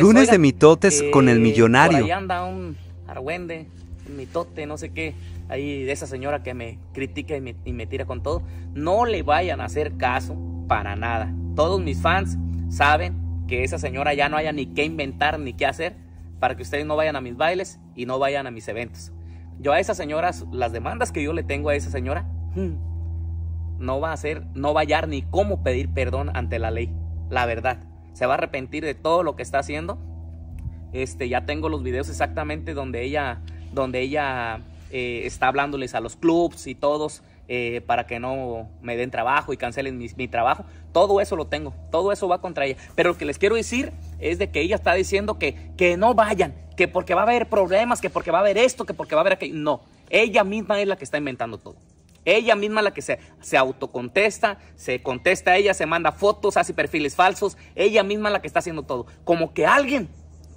Lunes de mitotes con el millonario. ahí anda un argüende, un mitote, no sé qué. Ahí de esa señora que me critica y me, y me tira con todo. No le vayan a hacer caso para nada. Todos mis fans saben que esa señora ya no haya ni qué inventar ni qué hacer para que ustedes no vayan a mis bailes y no vayan a mis eventos. Yo a esas señoras, las demandas que yo le tengo a esa señora, hmm, no va a ser, no va a hallar ni cómo pedir perdón ante la ley. La verdad se va a arrepentir de todo lo que está haciendo. Este, ya tengo los videos exactamente donde ella, donde ella eh, está hablándoles a los clubs y todos eh, para que no me den trabajo y cancelen mi, trabajo. Todo eso lo tengo, todo eso va contra ella. Pero lo que les quiero decir es de que ella está diciendo que, que no vayan, que porque va a haber problemas, que porque va a haber esto, que porque va a haber aquello. No, ella misma es la que está inventando todo. Ella misma la que se, se autocontesta, se contesta a ella, se manda fotos, hace perfiles falsos. Ella misma la que está haciendo todo. Como que alguien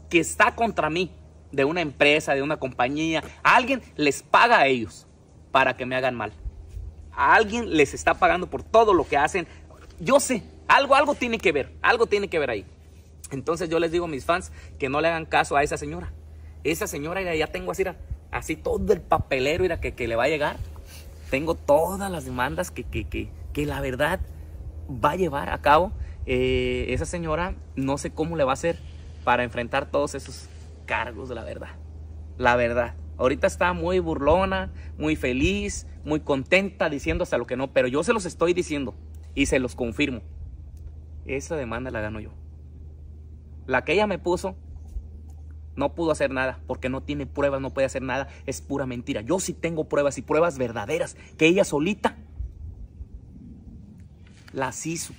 que está contra mí, de una empresa, de una compañía, alguien les paga a ellos para que me hagan mal. alguien les está pagando por todo lo que hacen. Yo sé, algo, algo tiene que ver, algo tiene que ver ahí. Entonces yo les digo a mis fans que no le hagan caso a esa señora. Esa señora ya tengo así, así todo el papelero que le va a llegar tengo todas las demandas que, que, la verdad va a llevar a cabo. Eh, esa señora no sé cómo le va a hacer para enfrentar todos esos cargos de la verdad. La verdad. Ahorita está muy burlona, muy feliz, muy contenta diciendo hasta lo que no, pero yo se los estoy diciendo y se los confirmo. Esa demanda la gano yo. La que ella me puso no pudo hacer nada porque no tiene pruebas, no puede hacer nada. Es pura mentira. Yo sí tengo pruebas y pruebas verdaderas que ella solita las hizo.